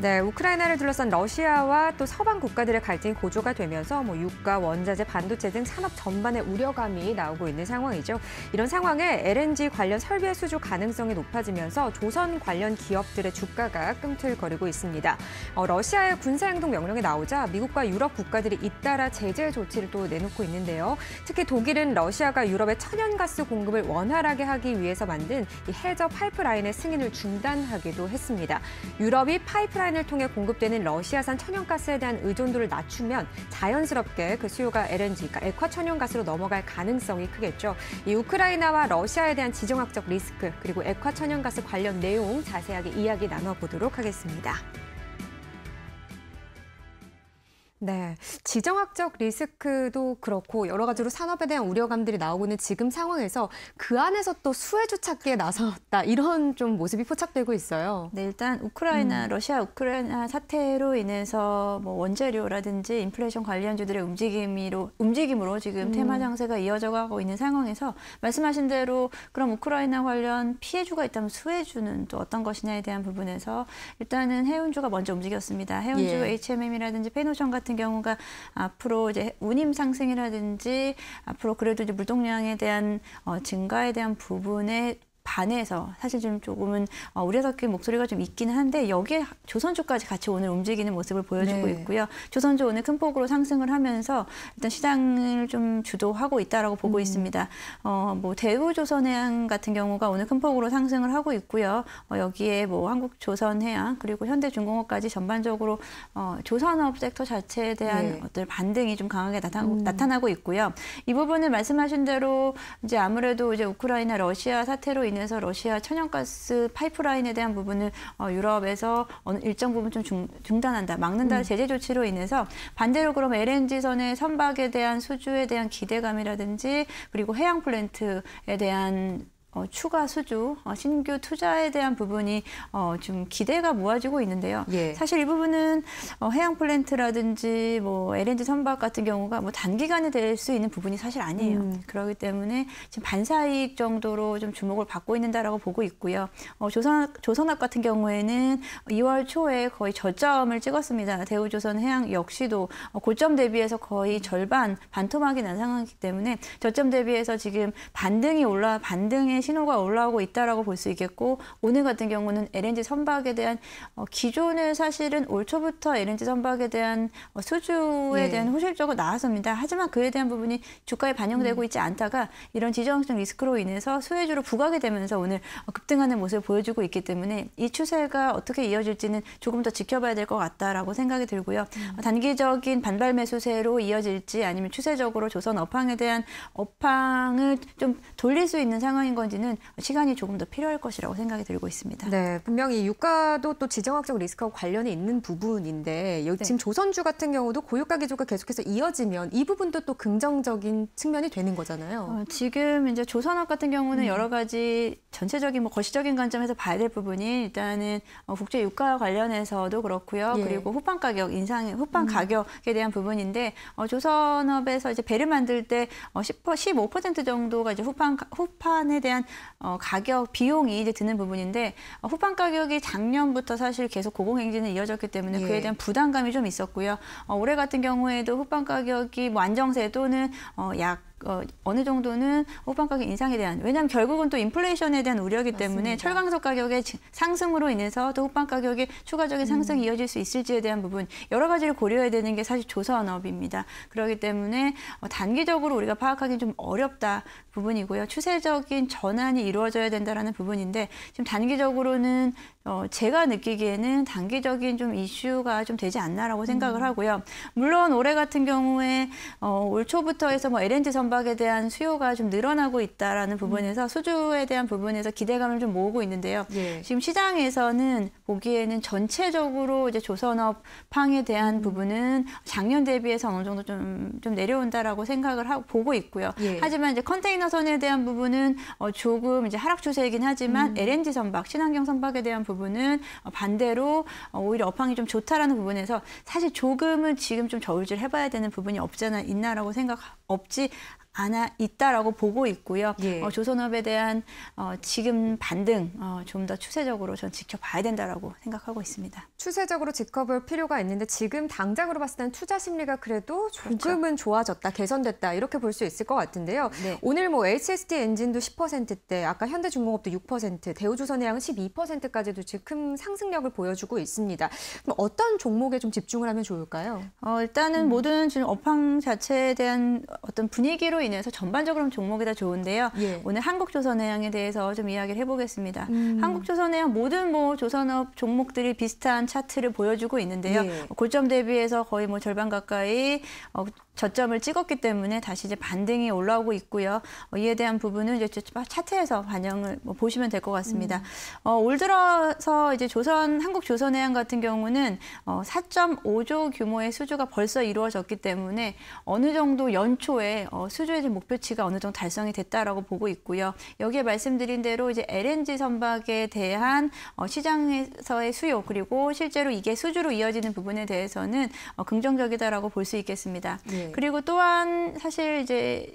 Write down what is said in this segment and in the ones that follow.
네, 우크라이나를 둘러싼 러시아와 또 서방 국가들의 갈등이 고조가 되면서 뭐 유가, 원자재, 반도체 등 산업 전반의 우려감이 나오고 있는 상황이죠. 이런 상황에 LNG 관련 설비의 수주 가능성이 높아지면서 조선 관련 기업들의 주가가 끔틀거리고 있습니다. 어, 러시아의 군사행동 명령이 나오자 미국과 유럽 국가들이 잇따라 제재 조치를 또 내놓고 있는데요. 특히 독일은 러시아가 유럽의 천연가스 공급을 원활하게 하기 위해서 만든 이 해저 파이프라인의 승인을 중단하기도 했습니다. 유럽이 파이프라인 파이라인을 통해 공급되는 러시아산 천연가스에 대한 의존도를 낮추면 자연스럽게 그 수요가 LNG, 그러니까 액화천연가스로 넘어갈 가능성이 크겠죠. 이 우크라이나와 러시아에 대한 지정학적 리스크 그리고 액화천연가스 관련 내용 자세하게 이야기 나눠보도록 하겠습니다. 네. 지정학적 리스크도 그렇고 여러 가지로 산업에 대한 우려감들이 나오고 있는 지금 상황에서 그 안에서 또 수혜주 찾기에 나섰다. 이런 좀 모습이 포착되고 있어요. 네, 일단 우크라이나 음. 러시아 우크라이나 사태로 인해서 뭐 원재료라든지 인플레이션 관련주들의 움직임으로 움직임으로 지금 음. 테마 장세가 이어져 가고 있는 상황에서 말씀하신 대로 그럼 우크라이나 관련 피해주가 있다면 수혜주는 또 어떤 것이냐에 대한 부분에서 일단은 해운주가 먼저 움직였습니다. 해운주 예. HMM이라든지 페노션 같은 같은 경우가 앞으로 이제 운임 상승이라든지 앞으로 그래도 이제 물동량에 대한 어, 증가에 대한 부분에 반에서 사실 좀 조금은 어, 우려 섞인 목소리가 좀 있기는 한데 여기에 조선주까지 같이 오늘 움직이는 모습을 보여주고 네. 있고요. 조선주 오늘 큰 폭으로 상승을 하면서 일단 시장을 좀 주도하고 있다라고 보고 음. 있습니다. 어, 뭐 대우조선해양 같은 경우가 오늘 큰 폭으로 상승을 하고 있고요. 어, 여기에 뭐 한국조선해양 그리고 현대중공업까지 전반적으로 어, 조선업 섹터 자체에 대한 네. 어떤 반등이 좀 강하게 나타나, 음. 나타나, 고 있고요. 이 부분을 말씀하신 대로 이제 아무래도 이제 우크라이나 러시아 사태로 인해 인해서 러시아 천연가스 파이프라인에 대한 부분을 어, 유럽에서 어느 일정 부분 좀 중, 중단한다, 막는다 음. 제재 조치로 인해서 반대로 그럼 LNG선의 선박에 대한 수주에 대한 기대감이라든지 그리고 해양 플랜트에 대한 어, 추가 수주, 어, 신규 투자에 대한 부분이 어, 좀 기대가 모아지고 있는데요. 예. 사실 이 부분은 어, 해양 플랜트라든지 뭐 LNG 선박 같은 경우가 뭐 단기간에 될 수 있는 부분이 사실 아니에요. 음. 그렇기 때문에 지금 반사익 정도로 좀 주목을 받고 있는다라고 보고 있고요. 어, 조선 조선업 같은 경우에는 2월 초에 거의 저점을 찍었습니다. 대우조선 해양 역시도 어, 고점 대비해서 거의 절반 반토막이 난 상황이기 때문에 저점 대비해서 지금 반등이 올라 반등 방향의 신호가 올라오고 있다라고 볼 수 있겠고 오늘 같은 경우는 LNG 선박에 대한 어, 기존은 사실은 올 초부터 LNG 선박에 대한 어, 수주에 네. 대한 호실적으로 나왔습니다. 하지만 그에 대한 부분이 주가에 반영되고 음. 있지 않다가 이런 지정학적 리스크로 인해서 수혜주로 부각이 되면서 오늘 어, 급등하는 모습을 보여주고 있기 때문에 이 추세가 어떻게 이어질지는 조금 더 지켜봐야 될 것 같다라고 생각이 들고요. 음. 어, 단기적인 반발 매수세로 이어질지 아니면 추세적으로 조선 업황에 대한 업황을 좀 돌릴 수 있는 상황인 건 미지는 시간이 조금 더 필요할 것이라고 생각이 들고 있습니다. 네, 분명히 유가도 또 지정학적 리스크와 관련이 있는 부분인데 네. 지금 조선주 같은 경우도 고유가 기조가 계속해서 이어지면 이 부분도 또 긍정적인 측면이 되는 거잖아요. 어, 지금 이제 조선업 같은 경우는 음. 여러 가지 전체적인 뭐 거시적인 관점에서 봐야 될 부분이 일단은 어, 국제 유가 관련해서도 그렇고요. 예. 그리고 후판 가격 인상, 후판 음. 가격에 대한 부분인데 어, 조선업에서 이제 배를 만들 때 어, 10% 15% 정도가 이제 후판 후판에 대한 하지 어, 가격 비용이 이제 드는 부분인데 어, 후판 가격이 작년부터 사실 계속 고공행진은 이어졌기 때문에 예. 그에 대한 부담감이 좀 있었고요. 어, 올해 같은 경우에도 후판 가격이 뭐 안정세 또는 어, 약 어, 어느 정도는 호반 가격 인상에 대한 왜냐하면 결국은 또 인플레이션에 대한 우려이기 때문에 철광석 가격의 상승으로 인해서 또 호반 가격이 추가적인 상승이 음. 이어질 수 있을지에 대한 부분 여러 가지를 고려해야 되는 게 사실 조선업입니다. 그렇기 때문에 어, 단기적으로 우리가 파악하기는 좀 어렵다 부분이고요. 추세적인 전환이 이루어져야 된다라는 부분인데 지금 단기적으로는 어, 제가 느끼기에는 단기적인 좀 이슈가 좀 되지 않나라고 생각을 음. 하고요. 물론 올해 같은 경우에 어, 올 초부터 해서 뭐 LNG 선박에 대한 수요가 좀 늘어나고 있다라는 음. 부분에서 수주에 대한 부분에서 기대감을 좀 모으고 있는데요. 예. 지금 시장에서는 보기에는 전체적으로 이제 조선업 팡에 대한 음. 부분은 작년 대비해서 어느 정도 좀, 좀 내려온다라고 생각을 하고 보고 있고요. 예. 하지만 이제 컨테이너 선에 대한 부분은 어, 조금 이제 하락 추세이긴 하지만 음. LNG 선박, 친환경 선박에 대한 부분은 반대로 어, 오히려 업황이 좀 좋다라는 부분에서 사실 조금은 지금 좀 저울질 해봐야 되는 부분이 없잖아 있나라고 생각 없지 않아 있다라고 보고 있고요. 예. 어, 조선업에 대한 어, 지금 반등 어, 좀더 추세적으로 전 지켜봐야 된다라고 생각하고 있습니다. 추세적으로 지켜볼 필요가 있는데 지금 당장으로 봤을 때는 투자 심리가 그래도 그렇죠. 조금은 그렇죠. 좋아졌다, 개선됐다 이렇게 볼 수 있을 것 같은데요. 네. 오늘 뭐 HST 엔진도 10%대, 아까 현대중공업도 6%, 대우조선이랑은 12%까지도 지금 큰 상승력을 보여주고 있습니다. 그럼 어떤 종목에 좀 집중을 하면 좋을까요? 어, 일단은 음. 모든 지금 업황 자체에 대한 어떤 분위기로 로 인해서 전반적으로 종목이 다 좋은데요. 예. 오늘 한국조선해양에 대해서 좀 이야기를 해보겠습니다. 음. 한국조선해양 모든 뭐 조선업 종목들이 비슷한 차트를 보여주고 있는데요. 예. 고점 대비해서 거의 뭐 절반 가까이 어, 저점을 찍었기 때문에 다시 이제 반등이 올라오고 있고요. 어, 이에 대한 부분은 이제 차트에서 반영을 뭐 보시면 될 것 같습니다. 음. 어, 올 들어서 이제 조선 한국 조선해양 같은 경우는 어, 4.5조 규모의 수주가 벌써 이루어졌기 때문에 어느 정도 연초에 어, 수주의 목표치가 어느 정도 달성이 됐다라고 보고 있고요. 여기에 말씀드린 대로 이제 LNG 선박에 대한 어, 시장에서의 수요 그리고 실제로 이게 수주로 이어지는 부분에 대해서는 어, 긍정적이다라고 볼 수 있겠습니다. 네. 네. 그리고 또한 사실 이제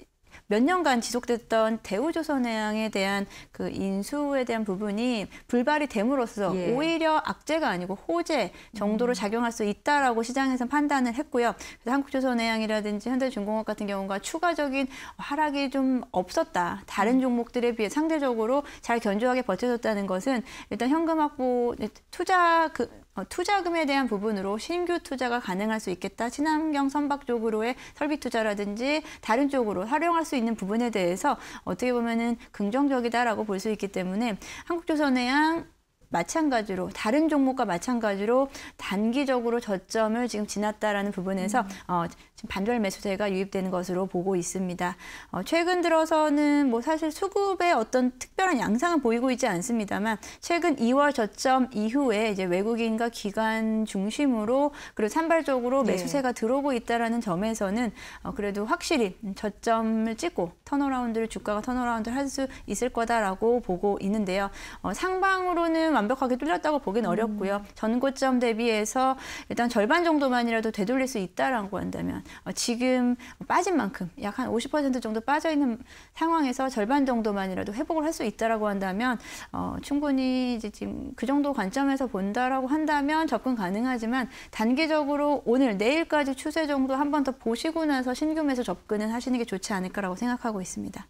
몇 년간 지속됐던 대우조선해양에 대한 그 인수에 대한 부분이 불발이 됨으로써 예. 오히려 악재가 아니고 호재 정도로 음. 작용할 수 있다라고 시장에서 판단을 했고요. 그래서 한국조선해양이라든지 현대중공업 같은 경우가 추가적인 하락이 좀 없었다. 다른 음. 종목들에 비해 상대적으로 잘 견조하게 버텨줬다는 것은 일단 현금 확보 투자 그 어, 투자금에 대한 부분으로 신규 투자가 가능할 수 있겠다. 친환경 선박 쪽으로의 설비 투자라든지 다른 쪽으로 활용할 수 있는 부분에 대해서 어떻게 보면은 긍정적이다라고 볼 수 있기 때문에 한국조선해양 마찬가지로 다른 종목과 마찬가지로 단기적으로 저점을 지금 지났다라는 부분에서 음. 어, 지금 반절 매수세가 유입되는 것으로 보고 있습니다. 어, 최근 들어서는 뭐 사실 수급의 어떤 특별한 양상은 보이고 있지 않습니다만 최근 2월 저점 이후에 이제 외국인과 기관 중심으로 그리고 산발적으로 네. 매수세가 네. 들어오고 있다라는 점에서는 어, 그래도 확실히 저점을 찍고 턴어라운드를 주가가 턴어라운드를 할 수 있을 거다라고 보고 있는데요. 어, 상방으로는 완벽하게 뚫렸다고 보기는 어렵고요. 음. 전고점 대비해서 일단 절반 정도만이라도 되돌릴 수 있다라고 한다면 어, 지금 빠진 만큼 약 한 50% 정도 빠져 있는 상황에서 절반 정도만이라도 회복을 할 수 있다라고 한다면 어, 충분히 이제 지금 그 정도 관점에서 본다라고 한다면 접근 가능하지만 단기적으로 오늘 내일까지 추세 정도 한 번 더 보시고 나서 신규 매수 접근은 하시는 게 좋지 않을까라고 생각하고 있습니다.